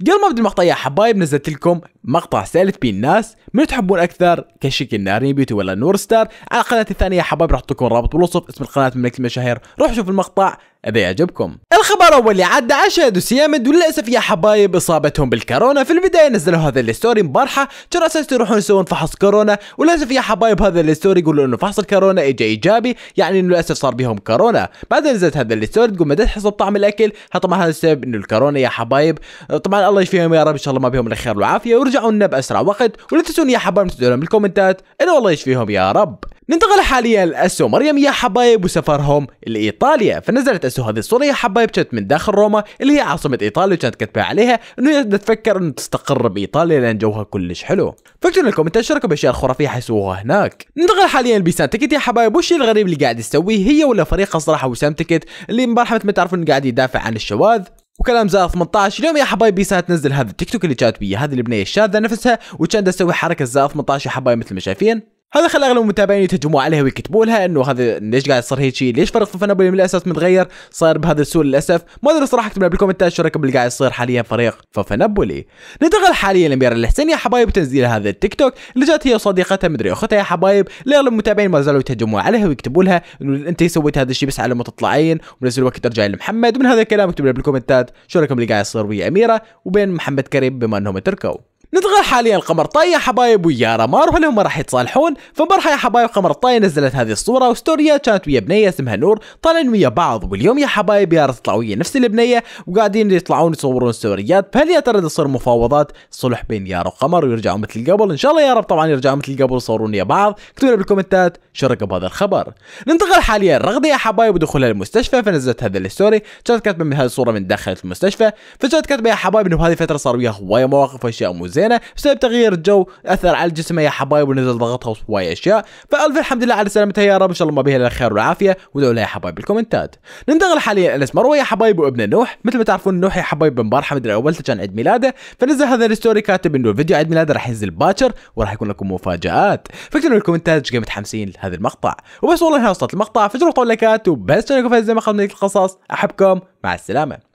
قبل ما ابدا المقطع يا حبايب نزلت لكم مقطع سالت بيه الناس من تحبون اكثر كشكل نارين بيوتي ولا نور ستار على قناتي الثانيه يا حبايب راح احط لكم رابط بالوصف اسم القناه مملكه المشاهير روح شوف المقطع بيعجبكم الخبر اول اللي عدى اشهد وسيامد وللاسف يا حبايب اصابتهم بالكورونا في البدايه نزلوا هذا الستوري امبارحه كان اساس يروحون يسوون فحص كورونا وللاسف يا حبايب هذا الستوري يقولوا انه فحص الكورونا اجى ايجابي يعني انه للاسف صار بهم كورونا بعد نزلت هذا الستوري تقول ما تحس طعم الاكل طبعا هذا السبب انه الكورونا يا حبايب طبعا الله يشفيهم يا رب ان شاء الله ما بيهم الخير والعافيه ويرجعوا لنا باسرع وقت ولا تنسون يا حبايب تسالون بالكومنتات انه الله يشفيهم يا رب ننتقل حاليا لاسو مريم يا حبايب وسفرهم لايطاليا فنزلت اسو هذه الصوره يا حبايب كانت من داخل روما اللي هي عاصمه ايطاليا كانت كاتبه عليها انه هي تفكر انه تستقر بايطاليا لان جوها كلش حلو فكتبوا لكم انت شاركوا باشياء خرافيه حيسووها هناك ننتقل حاليا لبيسان تكت يا حبايب والشيء الغريب اللي قاعد يسويه هي ولا فريقها صراحه وسام تكت اللي امبارح مثل ما تعرفون قاعد يدافع عن الشواذ وكلام زائد 18 اليوم يا حبايبي بيسان تنزل هذا التيك توك اللي جات بيه هذه البنيه الشاذه نفسها وكان تسوي حركه زائد 18 يا حبايبي مثل ما شايفين هذا خلى اغلب المتابعين يتهجموا عليها ويكتبوا لها انه هذا ليش قاعد يصير هيك شيء ليش فريق طفن ابو من الاساس متغير صاير بهذا السوء للاسف ما ادري صراحه اكتب بالكومنتات شو رايكم اللي قاعد يصير حاليا فريق ففنبولي ننتقل حاليا لميرا الحسين يا حبايب تنزيل هذا التيك توك اللي جات هي وصديقتها مدري اختها يا حبايب اللي اغلب المتابعين ما زالوا يتهجموا عليها ويكتبوا لها انه انت سويت هذا الشيء بس على ما تطلعين وبنفس الوقت ترجعي لمحمد ومن هذا الكلام اكتب بالكومنتات شو رايكم اللي قاعد يصير ويا اميره وبين محمد كريم بما انهم تركوا نتغير حاليا القمر طاي يا حبايب ويا رمار ولا هم راح يتصالحون فمرحبا يا حبايب قمر طاي نزلت هذه الصوره وستوريا كانت ويا بنيه اسمها نور طالعين ويا بعض واليوم يا حبايب يا تطلع ويا نفس البنيه وقاعدين يطلعون يصورون ستوريات فهل يا ترى تصير مفاوضات صلح بين يارا وقمر ويرجعوا مثل قبل ان شاء الله يا رب طبعا يرجعوا مثل قبل يصورون ويا بعض اكتبوا بالكومنتات شو رأيكم بهذا الخبر ننتقل حاليا رغده يا حبايب ودخولها المستشفى فنزلت هذا الستوري كانت كاتبه من هذه الصوره من داخل المستشفى فكانت كاتبه يا حبايب انه بهذه الفتره صار وياها هوايه مواقف واشياء مو زينه بسبب تغيير الجو اثر على جسمه يا حبايب ونزل ضغطها وواي اشياء فالف الحمد لله على سلامتها يا رب ان شاء الله ما بيها الا الخير والعافيه ودولها يا حبايب بالكومنتات ننتقل حاليا الى مروه يا حبايب وابن نوح مثل ما تعرفون نوح يا حبايب ما مدري اول كان عيد ميلاده فنزل هذا الستوري كاتب انه فيديو عيد ميلاده راح ينزل باكر وراح يكون لكم مفاجات فكتبوا بالكومنتات ايش متحمسين لهذا المقطع وبس والله هنا وصلت المقطع فجروا طول لايكات وبس شاركوا في زي ما اخذ من القصص احبكم مع السلامه